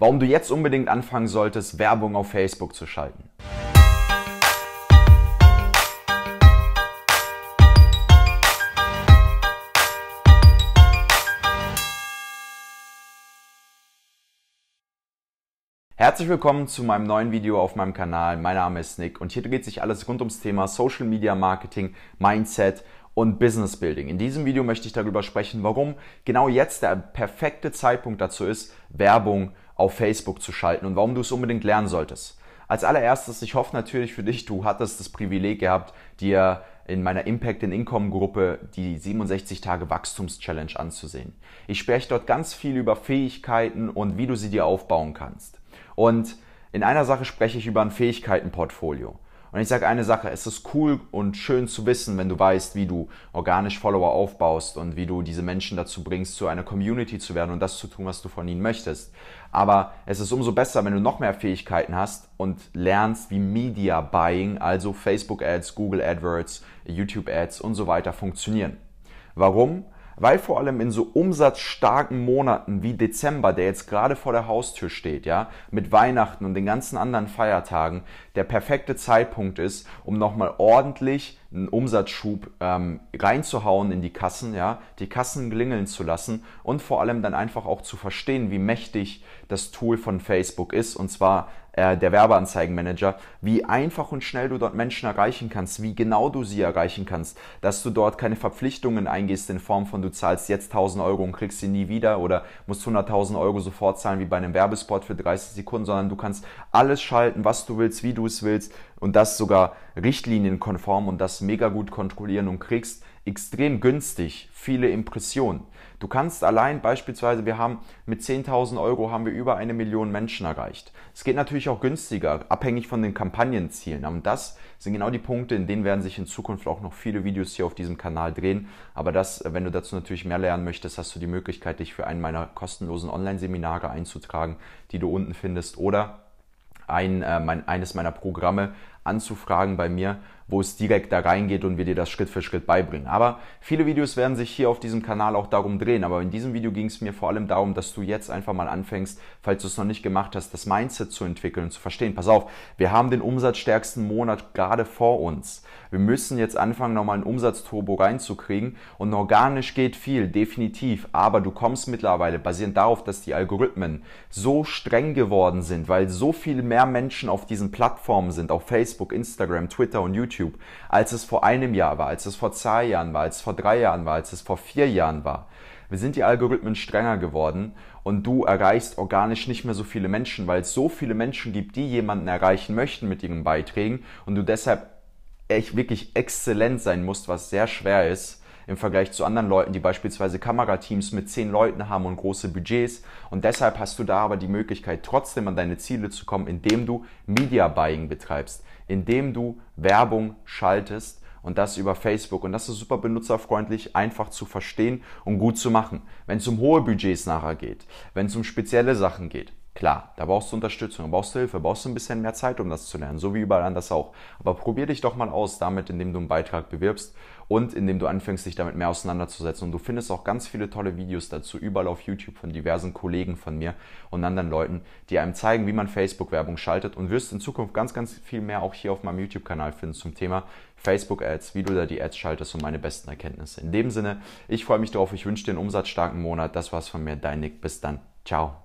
warum du jetzt unbedingt anfangen solltest, Werbung auf Facebook zu schalten. Herzlich willkommen zu meinem neuen Video auf meinem Kanal. Mein Name ist Nick und hier dreht sich alles rund ums Thema Social Media Marketing, Mindset und Business Building. In diesem Video möchte ich darüber sprechen, warum genau jetzt der perfekte Zeitpunkt dazu ist, Werbung auf Facebook zu schalten und warum du es unbedingt lernen solltest. Als allererstes, ich hoffe natürlich für dich, du hattest das Privileg gehabt, dir in meiner Impact in Income Gruppe die 67 Tage Wachstums Challenge anzusehen. Ich spreche dort ganz viel über Fähigkeiten und wie du sie dir aufbauen kannst. Und in einer Sache spreche ich über ein Fähigkeitenportfolio. Und ich sage eine Sache, es ist cool und schön zu wissen, wenn du weißt, wie du organisch Follower aufbaust und wie du diese Menschen dazu bringst, zu einer Community zu werden und das zu tun, was du von ihnen möchtest. Aber es ist umso besser, wenn du noch mehr Fähigkeiten hast und lernst, wie Media Buying, also Facebook Ads, Google AdWords, YouTube Ads und so weiter funktionieren. Warum? weil vor allem in so umsatzstarken Monaten wie Dezember, der jetzt gerade vor der Haustür steht, ja, mit Weihnachten und den ganzen anderen Feiertagen, der perfekte Zeitpunkt ist, um nochmal ordentlich einen Umsatzschub ähm, reinzuhauen in die Kassen, ja, die Kassen klingeln zu lassen und vor allem dann einfach auch zu verstehen, wie mächtig das Tool von Facebook ist, und zwar äh, der Werbeanzeigenmanager, wie einfach und schnell du dort Menschen erreichen kannst, wie genau du sie erreichen kannst, dass du dort keine Verpflichtungen eingehst in Form von du zahlst jetzt 1000 Euro und kriegst sie nie wieder oder musst 100.000 Euro sofort zahlen wie bei einem Werbespot für 30 Sekunden, sondern du kannst alles schalten, was du willst, wie du es willst, und das sogar richtlinienkonform und das mega gut kontrollieren und kriegst extrem günstig viele Impressionen. Du kannst allein beispielsweise, wir haben mit 10.000 Euro haben wir über eine Million Menschen erreicht. Es geht natürlich auch günstiger, abhängig von den Kampagnenzielen. Und das sind genau die Punkte, in denen werden sich in Zukunft auch noch viele Videos hier auf diesem Kanal drehen. Aber das, wenn du dazu natürlich mehr lernen möchtest, hast du die Möglichkeit, dich für einen meiner kostenlosen Online-Seminare einzutragen, die du unten findest. Oder ein, äh, mein, eines meiner Programme anzufragen bei mir wo es direkt da reingeht und wir dir das Schritt für Schritt beibringen. Aber viele Videos werden sich hier auf diesem Kanal auch darum drehen. Aber in diesem Video ging es mir vor allem darum, dass du jetzt einfach mal anfängst, falls du es noch nicht gemacht hast, das Mindset zu entwickeln und zu verstehen. Pass auf, wir haben den umsatzstärksten Monat gerade vor uns. Wir müssen jetzt anfangen, nochmal einen Umsatzturbo reinzukriegen. Und organisch geht viel, definitiv. Aber du kommst mittlerweile basierend darauf, dass die Algorithmen so streng geworden sind, weil so viel mehr Menschen auf diesen Plattformen sind, auf Facebook, Instagram, Twitter und YouTube YouTube, als es vor einem Jahr war, als es vor zwei Jahren war, als es vor drei Jahren war, als es vor vier Jahren war. Wir sind die Algorithmen strenger geworden und du erreichst organisch nicht mehr so viele Menschen, weil es so viele Menschen gibt, die jemanden erreichen möchten mit ihren Beiträgen und du deshalb echt wirklich exzellent sein musst, was sehr schwer ist im Vergleich zu anderen Leuten, die beispielsweise Kamerateams mit zehn Leuten haben und große Budgets. Und deshalb hast du da aber die Möglichkeit, trotzdem an deine Ziele zu kommen, indem du Media Buying betreibst, indem du Werbung schaltest und das über Facebook. Und das ist super benutzerfreundlich, einfach zu verstehen und gut zu machen. Wenn es um hohe Budgets nachher geht, wenn es um spezielle Sachen geht, Klar, da brauchst du Unterstützung, da brauchst du Hilfe, brauchst du ein bisschen mehr Zeit, um das zu lernen, so wie überall anders auch. Aber probier dich doch mal aus damit, indem du einen Beitrag bewirbst und indem du anfängst, dich damit mehr auseinanderzusetzen. Und du findest auch ganz viele tolle Videos dazu, überall auf YouTube von diversen Kollegen von mir und anderen Leuten, die einem zeigen, wie man Facebook-Werbung schaltet und wirst in Zukunft ganz, ganz viel mehr auch hier auf meinem YouTube-Kanal finden zum Thema Facebook-Ads, wie du da die Ads schaltest und meine besten Erkenntnisse. In dem Sinne, ich freue mich drauf, ich wünsche dir einen umsatzstarken Monat. Das war's von mir, dein Nick. Bis dann. Ciao.